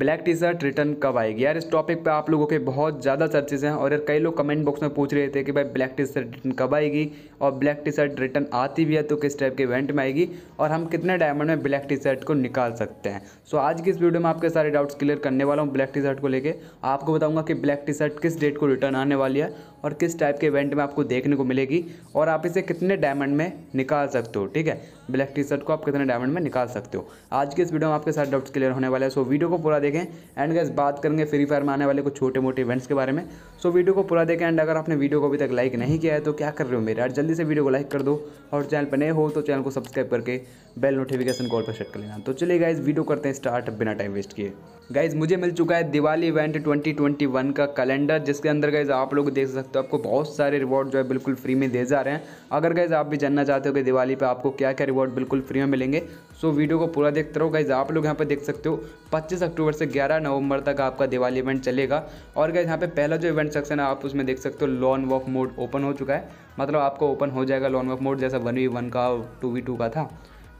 black T shirt return कब आएगी यार इस टॉपिक पे आप लोगों के बहुत ज़्यादा चर्चेज हैं और यार कई लोग कमेंट बॉक्स में पूछ रहे थे कि भाई ब्लैक टी शर्ट रिटर्न कब आएगी और ब्लैक टी शर्ट रिटर्न आती भी है तो किस टाइप के इवेंट में आएगी और हम कितने डायमंड में ब्लैक टी शर्ट को निकाल सकते हैं सो आज की इस वीडियो में आपके सारे डाउट्स क्लियर करने वाला हूँ ब्लैक टी शर्ट को लेकर आपको बताऊँगा कि ब्लैक टी शर्ट किस डेट को रिटर्न आने वाली है और किस टाइप के इवेंट में आपको देखने को मिलेगी और आप इसे कितने डायमंड में निकाल सकते हो ठीक है ब्लैक टी शर्ट को आप कितने डायमंड में निकाल सकते हो आज के इस वीडियो में आपके सारे डाउट्स क्लियर होने वाले हैं सो वीडियो को पूरा देख देखें एंड गैस बात करेंगे फ्री फायर में आने वाले कुछ छोटे मोटे इवेंट्स के बारे में सो so, वीडियो को पूरा देखें एंड अगर आपने वीडियो को अभी तक लाइक नहीं किया है तो क्या कर रहे हो मेरे यार जल्दी से वीडियो को लाइक कर दो और चैनल पर नए हो तो चैनल को सब्सक्राइब करके बेल नोटिफिकेशन कॉल पर सेट कर लेना तो चलिए गाइज वीडियो करते हैं स्टार्ट बिना टाइम वेस्ट किए गाइज मुझे मिल चुका है दिवाली इवेंट 2021 का कैलेंडर जिसके अंदर गाइज आप लोग देख सकते हो आपको बहुत सारे रिवॉर्ड जो है बिल्कुल फ्री में दे जा रहे हैं अगर गाइज आप भी जानना चाहते हो कि दिवाली पे आपको क्या क्या रिवॉर्ड बिल्कुल फ्री में मिलेंगे सो वीडियो को पूरा देखते रहो गाइज आप लोग यहाँ पर देख सकते हो पच्चीस अक्टूबर से 11 नवंबर तक आपका दिवाली इवेंट चलेगा और गैस यहाँ पे पहला जो इवेंट सेक्शन है आप उसमें देख सकते हो लॉन वॉक मोड ओपन हो चुका है मतलब आपको ओपन हो जाएगा लॉन वॉक मोड जैसा वन वी वन का टू वी टू का था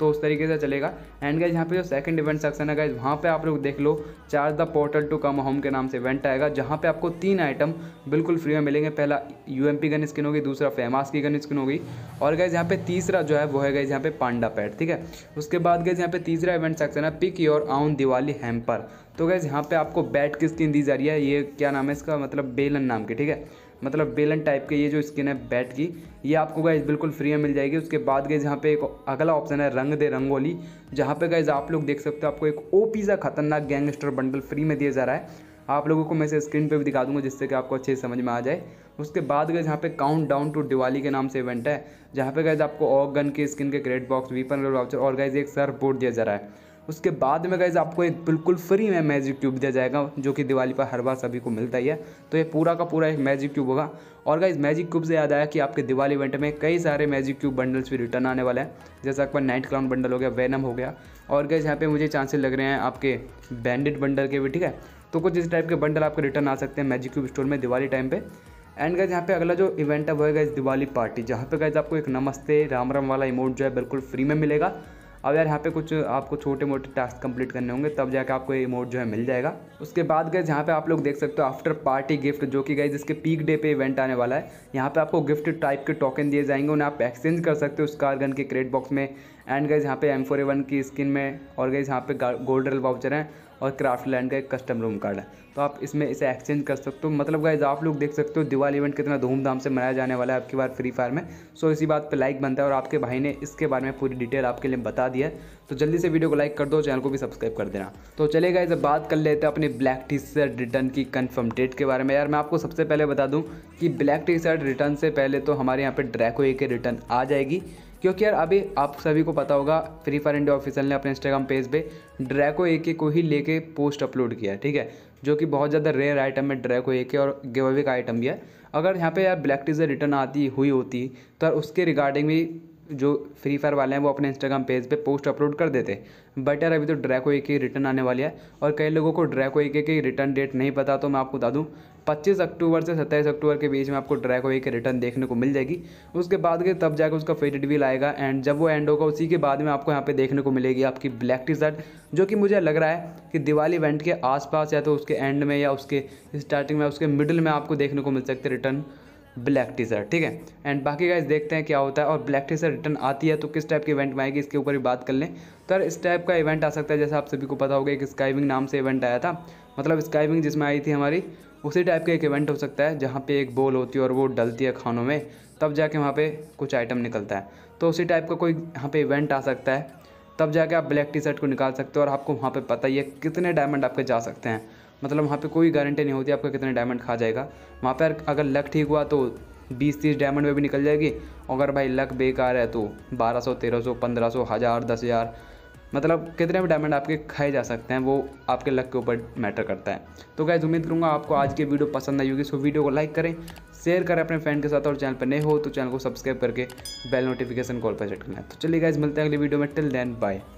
तो उस तरीके से चलेगा एंड गाइज यहाँ पे जो सेकंड इवेंट सेक्शन है गाइज वहाँ पे आप लोग देख लो चार the portal to come home के नाम से इवेंट आएगा जहाँ पे आपको तीन आइटम बिल्कुल फ्री में मिलेंगे पहला U M P gun skin होगी दूसरा फेमास की गन स्किन होगी और गाइज यहाँ पे तीसरा जो है वो है गाइज यहाँ पे पांडा पैड ठीक है उसके बाद गाइज यहाँ पे तीसरा इवेंट सेक्शन है pick your own Diwali hamper तो गैज़ यहाँ पे आपको बैट की स्किन दी जा रही है ये क्या नाम है इसका मतलब बेलन नाम की ठीक है मतलब बेलन टाइप के ये जो स्किन है बैट की ये आपको गाइज बिल्कुल फ्री में मिल जाएगी उसके बाद गए जहाँ पे एक अगला ऑप्शन है रंग दे रंगोली जहाँ पे गाइज आप लोग देख सकते हो आपको एक ओ सा खतरनाक गैंगस्टर बंडल फ्री में दिया जा रहा है आप लोगों को मैं इसे स्क्रीन पे भी दिखा दूंगा जिससे कि आपको अच्छे से समझ में आ जाए उसके बाद गए जहाँ पे काउंट डाउन टू दिवाली के नाम से इवेंट है जहाँ पे गए आपको ऑक गन के स्किन के ग्रेट बॉक्स वीपन वाउचर और गाइज एक सर्फ बोर्ड दिया जा रहा है उसके बाद में गैज़ आपको एक बिल्कुल फ्री में मैजिक ट्यूब दिया जाएगा जो कि दिवाली पर हर बार सभी को मिलता ही है तो ये पूरा का पूरा एक मैजिक ट्यूब होगा और गाइज मैजिक क्यूब से याद आया कि आपके दिवाली इवेंट में कई सारे मैजिक क्यूब बंडल्स भी रिटर्न आने वाले हैं जैसा आपका नाइट क्राउन बंडल हो गया वैनम हो गया और गाइज यहाँ पे मुझे चांसेस लग रहे हैं आपके बैंडेड बंडल के भी ठीक है तो कुछ इस टाइप के बंडल आपके रिटर्न आ सकते हैं मैजिक क्यूब स्टोर में दिवाली टाइम पर एंड गाइज यहाँ पे अगला जो इवेंट है वो है गाइज दिवाली पार्टी जहाँ पे गाइज आपको एक नमस्ते राम राम वाला इमोट जो है बिल्कुल फ्री में मिलेगा अब यार यहाँ पे कुछ आपको छोटे मोटे टास्क कंप्लीट करने होंगे तब जाके आपको ये इमोट जो है मिल जाएगा उसके बाद गए यहाँ पे आप लोग देख सकते हो आफ्टर पार्टी गिफ्ट जो कि गए जिसके पीक डे पे इवेंट आने वाला है यहाँ पे आपको गिफ्ट टाइप के टोकन दिए जाएंगे उन्हें आप एक्सचेंज कर सकते हो कार गन के क्रेड बॉक्स में एंड गए यहाँ पे एम की स्किन में और गए यहाँ पे गोल्ड रेल वाउचर हैं और क्राफ्ट लैंड का एक कस्टम रूम कार्ड है तो आप इसमें इसे एक्सचेंज कर सकते हो मतलब गाइज आप लोग देख सकते हो दिवाली इवेंट कितना धूमधाम से मनाया जाने वाला है आपकी बार फ्री फायर में सो इसी बात पर लाइक बनता है और आपके भाई ने इसके बारे में पूरी डिटेल आपके लिए बता दिया है तो जल्दी से वीडियो को लाइक कर दो चैनल को भी सब्सक्राइब कर देना तो चले गए जब बात कर लेते हैं अपने ब्लैक टी शर्ट रिटर्न की कन्फर्म डेट के बारे में यार मैं आपको सबसे पहले बता दूँ कि ब्लैक टी शर्ट रिटर्न से पहले तो हमारे यहाँ पर ड्रैको ए के रिटर्न आ जाएगी क्योंकि यार अभी आप सभी को पता होगा फ्री फायर इंडिया ऑफिसल ने अपने इंस्टाग्राम पेज पे ड्रैको ए के को ही लेके पोस्ट अपलोड किया ठीक है जो कि बहुत ज़्यादा रेयर आइटम है ड्रैको ए के और गिवअवे का आइटम भी है अगर यहाँ पे यार ब्लैक टीजर रिटर्न आती हुई होती तो यार उसके रिगार्डिंग भी जो फ्री फायर वाले हैं वो अपने इंस्टाग्राम पेज पे पोस्ट अपलोड कर देते बट यार अभी तो ड्रैको ए की रिटर्न आने वाली है और कई लोगों को ड्रैको के की रिटर्न डेट नहीं पता तो मैं आपको बता दूँ पच्चीस अक्टूबर से सत्ताईस अक्टूबर के बीच में आपको ड्रैको ए के रिटर्न देखने को मिल जाएगी उसके बाद के तब जाकर उसका फेड रिवील आएगा एंड जब वो एंड होगा उसी के बाद में आपको यहाँ पे देखने को मिलेगी आपकी ब्लैक टी शर्ट जो कि मुझे लग रहा है कि दिवाली इवेंट के आसपास या तो उसके एंड में या उसके स्टार्टिंग में उसके मिडिल में आपको देखने को मिल सकते रिटर्न ब्लैक टी शर्ट ठीक है एंड बाकी गाइस देखते हैं क्या होता है और ब्लैक टी शर्ट रिटर्न आती है तो किस टाइप के इवेंट में आएगी इसके ऊपर भी बात कर लें तो इस टाइप का इवेंट आ सकता है जैसे आप सभी को पता होगा एक स्काइविंग नाम से इवेंट आया था मतलब स्काइविंग जिसमें आई थी हमारी उसी टाइप का एक इवेंट हो सकता है जहाँ पे एक बोल होती है और वो डलती है खानों में तब जाके वहाँ पे कुछ आइटम निकलता है तो उसी टाइप का कोई यहाँ पे इवेंट आ सकता है तब जाके आप ब्लैक टी शर्ट को निकाल सकते हो और आपको वहाँ पे पता ही है कितने डायमंड आपके जा सकते हैं मतलब वहाँ पे कोई गारंटी नहीं होती आपका कितने डायमंड खा जाएगा वहाँ पर अगर लक ठीक हुआ तो बीस तीस डायमंड में भी निकल जाएगी अगर भाई लक बेकार है तो बारह सौ तेरह सौ पंद्रह सौ हज़ार दस हज़ार मतलब कितने भी डायमंड आपके खाए जा सकते हैं वो आपके लक के ऊपर मैटर करता है तो गैज़ उम्मीद करूँगा आपको आज की वीडियो पसंद आई होगी सो वीडियो को लाइक करें शेयर करें अपने फ्रेंड के साथ और चैनल पर नए हो तो चैनल को सब्सक्राइब करके बेल नोटिफिकेशन कॉल पर सेट करना है तो चलिए गाइज मिलते हैं अगली वीडियो में टिल देन बाय